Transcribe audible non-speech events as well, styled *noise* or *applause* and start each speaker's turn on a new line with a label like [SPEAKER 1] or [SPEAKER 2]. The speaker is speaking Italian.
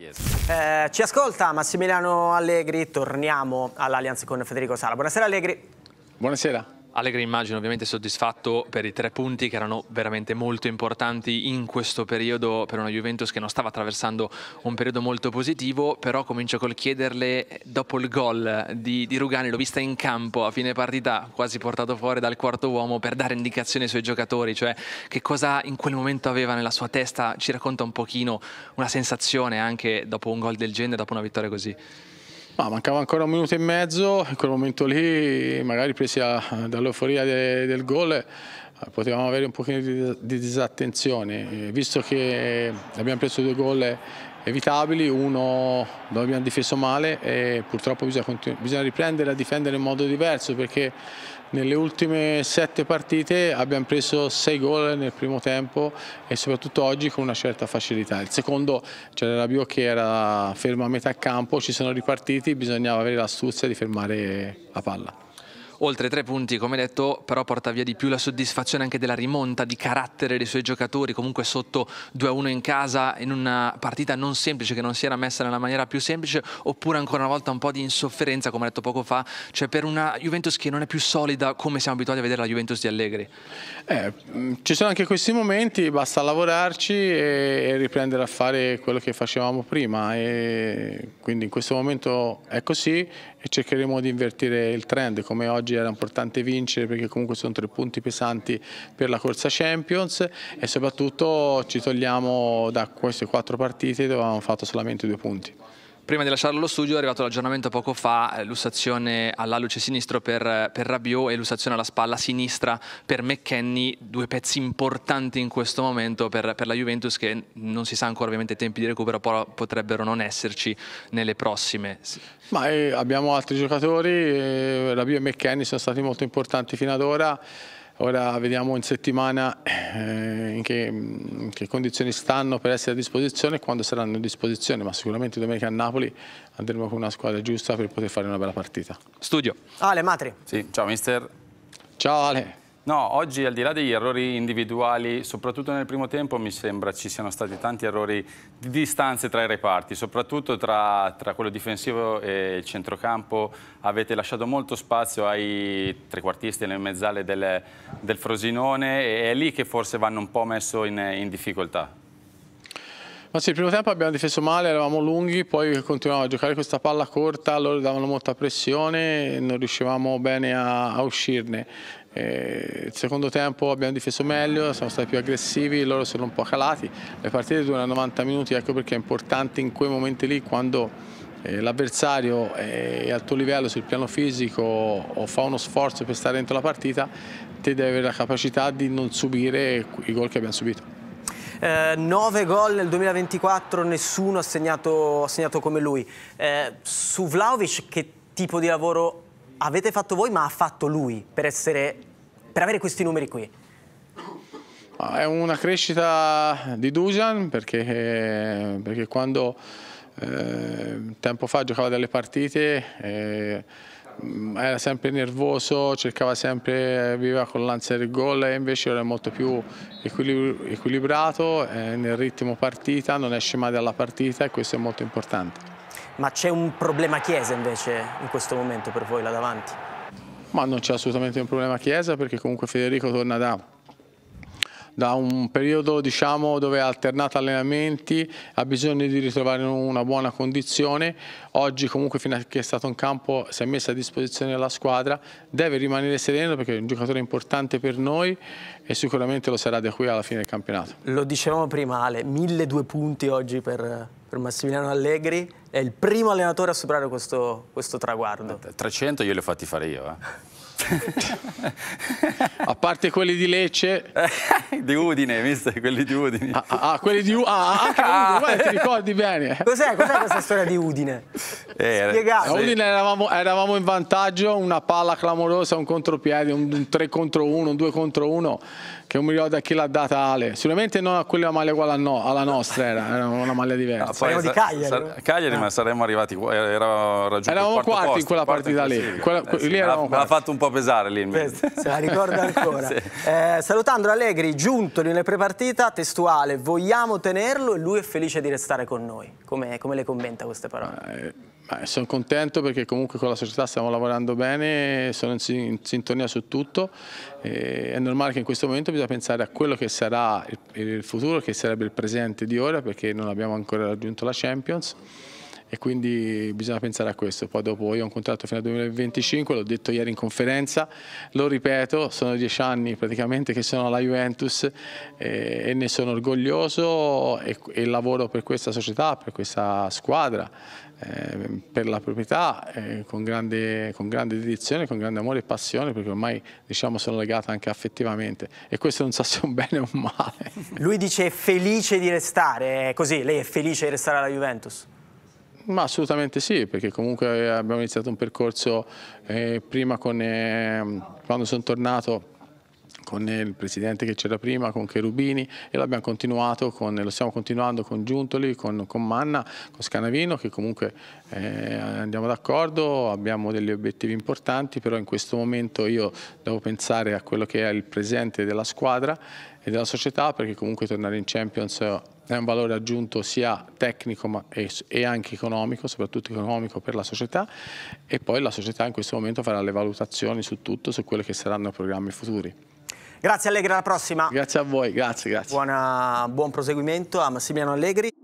[SPEAKER 1] Eh, ci ascolta Massimiliano Allegri, torniamo all'Allianz con Federico Sala. Buonasera
[SPEAKER 2] Allegri.
[SPEAKER 3] Buonasera. Allegri immagino ovviamente soddisfatto per i tre punti che erano veramente molto importanti in questo periodo per una Juventus che non stava attraversando un periodo molto positivo, però comincio col chiederle dopo il gol di, di Rugani, l'ho vista in campo a fine partita, quasi portato fuori dal quarto uomo per dare indicazioni ai suoi giocatori, cioè che cosa in quel momento aveva nella sua testa, ci racconta un pochino una sensazione anche dopo un gol del genere, dopo una vittoria così.
[SPEAKER 2] Ma mancava ancora un minuto e mezzo, in quel momento lì, magari presi dall'euforia de, del gol, eh, potevamo avere un pochino di, di disattenzione. Eh, visto che abbiamo preso due gol eh, evitabili, uno dove abbiamo difeso male e purtroppo bisogna, bisogna riprendere a difendere in modo diverso perché nelle ultime sette partite abbiamo preso sei gol nel primo tempo e soprattutto oggi con una certa facilità. Il secondo c'era cioè Rabio che era fermo a metà campo, ci sono ripartiti, bisognava avere l'astuzia di fermare la palla.
[SPEAKER 3] Oltre tre punti, come detto, però porta via di più la soddisfazione anche della rimonta di carattere dei suoi giocatori, comunque sotto 2-1 in casa in una partita non semplice che non si era messa nella maniera più semplice, oppure ancora una volta un po' di insofferenza, come detto poco fa, cioè per una Juventus che non è più solida come siamo abituati a vedere la Juventus di Allegri. Eh, mm, ci sono anche questi
[SPEAKER 2] momenti, basta lavorarci e riprendere a fare quello che facevamo prima e quindi in questo momento è così e cercheremo di invertire il trend come oggi era importante vincere perché comunque sono tre punti pesanti per la corsa Champions e soprattutto ci togliamo da queste quattro partite dove avevamo fatto solamente due punti
[SPEAKER 3] prima di lasciarlo allo studio è arrivato l'aggiornamento poco fa, eh, lussazione all'alluce sinistro per, eh, per Rabiot e lussazione alla spalla sinistra per McKenny, due pezzi importanti in questo momento per, per la Juventus che non si sa ancora ovviamente i tempi di recupero, però potrebbero non esserci nelle prossime.
[SPEAKER 2] Ma eh, abbiamo altri giocatori, eh, Rabiot e McKenny sono stati molto importanti fino ad ora. Ora vediamo in settimana eh, in che, in che, condizioni stanno per essere a disposizione e quando saranno a disposizione, ma sicuramente domenica a Napoli andremo con una squadra giusta per poter fare una bella partita. Studio. Ale Matri. Sì, ciao mister. Ciao Ale. No, oggi al di là degli errori individuali, soprattutto nel primo tempo, mi sembra ci siano stati tanti errori di distanze tra i reparti, soprattutto tra, tra quello difensivo e il centrocampo. Avete lasciato molto spazio ai trequartisti e alle mezzale del, del, Frosinone e è lì che forse vanno un po' messo in, in difficoltà. Ma sì, il primo tempo abbiamo difeso male, eravamo lunghi, poi continuavamo a giocare questa palla corta, loro davano molta pressione, e non riuscivamo bene a, a uscirne. E eh, il secondo tempo abbiamo difeso meglio, siamo stati più aggressivi, loro sono un po' calati. Le partite durano 90 minuti, ecco perché è importante in quei momenti lì quando eh, l'avversario eh, è al tuo livello sul piano fisico o fa uno sforzo per stare dentro la partita, te devi avere la capacità di non subire i gol che abbiamo subito eh, 9 gol nel 2024, nessuno ha segnato,
[SPEAKER 1] ha segnato come lui. Eh, su Vlaovic che tipo di lavoro avete fatto voi ma ha fatto lui per, essere, per avere questi numeri qui?
[SPEAKER 2] È una crescita di Dusan perché, eh, perché quando eh, tempo fa giocava delle partite eh, Mm, era sempre nervoso, cercava sempre, eh, viveva con l'ansia del gol e invece ora è molto più equilibrato eh, nel ritmo partita, non esce mai dalla partita e questo è molto importante. Ma c'è un problema Chiesa invece in questo momento per voi là davanti? Ma non c'è assolutamente un problema Chiesa perché comunque Federico torna da da un periodo diciamo, dove ha alternato allenamenti, ha bisogno di ritrovare una buona condizione, oggi comunque fino a che è stato in campo si è messa a disposizione della squadra, deve rimanere sereno perché è un giocatore importante per noi e sicuramente lo sarà da qui alla fine del campionato.
[SPEAKER 1] Lo dicevamo prima Ale, 1002 punti oggi per, per Massimiliano Allegri, è il primo allenatore a superare questo, questo traguardo.
[SPEAKER 2] 300 io li ho fatti fare io. Eh a parte quelli di Lecce *laughs* di Udine, mister, quelli di Udine ah, ah, ah quelli di Udine, ah, ah, Udine ti ah. ricordi bene cos'è cos questa storia di Udine? Eh, Spiegate. Udine eravamo, eravamo, in vantaggio una palla clamorosa, un contropiede un 3 contro 1, un 2 contro 1 che non mi ricordo a chi l'ha data Ale. Sicuramente non a quella maglia uguale no, alla nostra, era, era una maglia diversa. Ah, no, di Cagliari. Cagliari, no. ma ah. saremmo arrivati, eh, era raggiunto Eravamo quarti posto, in quella partita lì. quella, eh, sì, lì me, l'ha,
[SPEAKER 3] fatto un po' pesare lì. Se
[SPEAKER 1] la ricordo *laughs* ancora. sì. eh, salutando Allegri, giuntoli nel prepartita, testuale, vogliamo tenerlo e lui è felice di restare con noi. Come, come le commenta
[SPEAKER 2] queste parole? Eh, sono contento perché comunque con la società stiamo lavorando bene, sono in sintonia su tutto. Eh, è normale che in questo momento bisogna pensare a quello che sarà il futuro, che sarebbe il presente di ora, perché non abbiamo ancora raggiunto la Champions e quindi bisogna pensare a questo. Poi dopo io ho un contratto fino al 2025, l'ho detto ieri in conferenza, lo ripeto, sono dieci anni praticamente che sono alla Juventus e, e ne sono orgoglioso e, e, lavoro per questa società, per questa squadra, eh, per la proprietà, eh, con, grande, con grande dedizione, con grande amore e passione, perché ormai diciamo, sono legata anche affettivamente e questo non so se è un bene o un male.
[SPEAKER 1] Lui dice felice di restare, è così, lei è felice di restare alla Juventus?
[SPEAKER 2] Ma assolutamente sì, perché comunque abbiamo iniziato un percorso eh, prima con, eh, quando sono tornato con il presidente che c'era prima, con Cherubini e l'abbiamo continuato, con, lo stiamo continuando con Giuntoli, con, con Manna, con Scanavino che comunque eh, andiamo d'accordo, abbiamo degli obiettivi importanti, però in questo momento io devo pensare a quello che è il presente della squadra e della società perché comunque tornare in Champions è un valore aggiunto sia tecnico ma e anche economico, soprattutto economico per la società e poi la società in questo momento farà le valutazioni su tutto, su quelli che saranno i programmi futuri.
[SPEAKER 1] Grazie Allegri, alla prossima.
[SPEAKER 2] Grazie a voi, grazie, grazie.
[SPEAKER 1] Buona, buon proseguimento a Massimiliano Allegri.